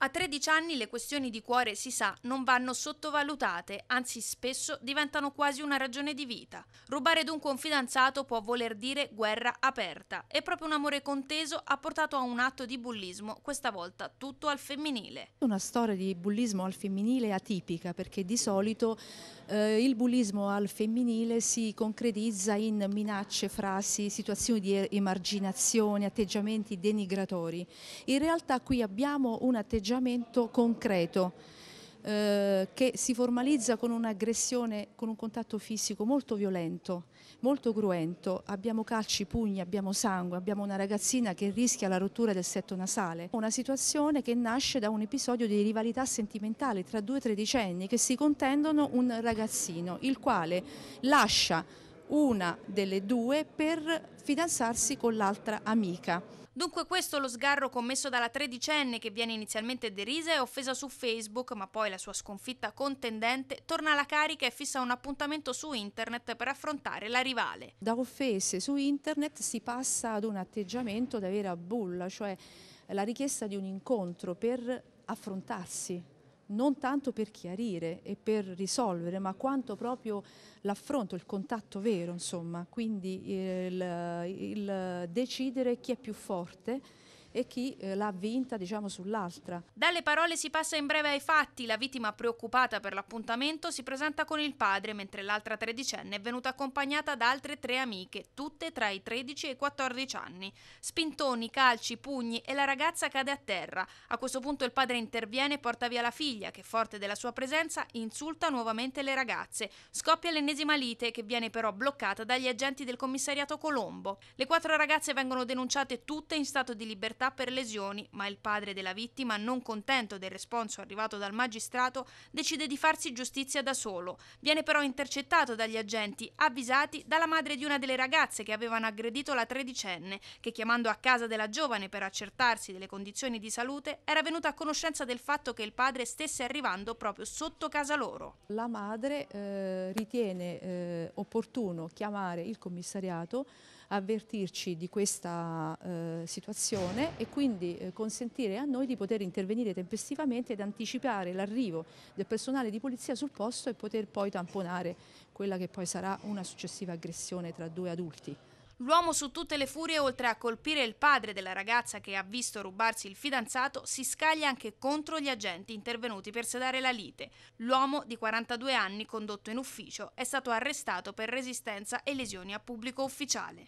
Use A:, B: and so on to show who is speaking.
A: A 13 anni le questioni di cuore, si sa, non vanno sottovalutate, anzi spesso diventano quasi una ragione di vita. Rubare dunque un fidanzato può voler dire guerra aperta e proprio un amore conteso ha portato a un atto di bullismo, questa volta tutto al femminile.
B: Una storia di bullismo al femminile atipica perché di solito eh, il bullismo al femminile si concretizza in minacce, frasi, situazioni di emarginazione, atteggiamenti denigratori. In realtà qui abbiamo un atteggiamento atteggiamento concreto eh, che si formalizza con un'aggressione, con un contatto fisico molto violento, molto cruento. Abbiamo calci, pugni, abbiamo sangue, abbiamo una ragazzina che rischia la rottura del setto nasale. Una situazione che nasce da un episodio di rivalità sentimentale tra due tredicenni che si contendono un ragazzino, il quale lascia una delle due per fidanzarsi con l'altra amica.
A: Dunque questo è lo sgarro commesso dalla tredicenne che viene inizialmente derisa e offesa su Facebook, ma poi la sua sconfitta contendente torna alla carica e fissa un appuntamento su internet per affrontare la rivale.
B: Da offese su internet si passa ad un atteggiamento da vera bulla, cioè la richiesta di un incontro per affrontarsi non tanto per chiarire e per risolvere, ma quanto proprio l'affronto, il contatto vero, insomma, quindi eh, il, il decidere chi è più forte e chi eh, l'ha vinta diciamo sull'altra.
A: Dalle parole si passa in breve ai fatti, la vittima preoccupata per l'appuntamento si presenta con il padre mentre l'altra tredicenne è venuta accompagnata da altre tre amiche, tutte tra i 13 e i 14 anni. Spintoni, calci, pugni e la ragazza cade a terra. A questo punto il padre interviene e porta via la figlia che forte della sua presenza insulta nuovamente le ragazze. Scoppia l'ennesima lite che viene però bloccata dagli agenti del commissariato Colombo. Le quattro ragazze vengono denunciate tutte in stato di libertà indennità per lesioni, ma il padre della vittima, non contento del responso arrivato dal magistrato, decide di farsi giustizia da solo. Viene però intercettato dagli agenti, avvisati dalla madre di una delle ragazze che avevano aggredito la tredicenne, che chiamando a casa della giovane per accertarsi delle condizioni di salute, era venuta a conoscenza del fatto che il padre stesse arrivando proprio sotto casa loro.
B: La madre eh, ritiene eh, opportuno chiamare il commissariato avvertirci di questa eh, situazione e quindi eh, consentire a noi di poter intervenire tempestivamente ed anticipare l'arrivo del personale di polizia sul posto e poter poi tamponare quella che poi sarà una successiva aggressione tra due adulti.
A: L'uomo su tutte le furie, oltre a colpire il padre della ragazza che ha visto rubarsi il fidanzato, si scaglia anche contro gli agenti intervenuti per sedare la lite. L'uomo di 42 anni, condotto in ufficio, è stato arrestato per resistenza e lesioni a pubblico ufficiale.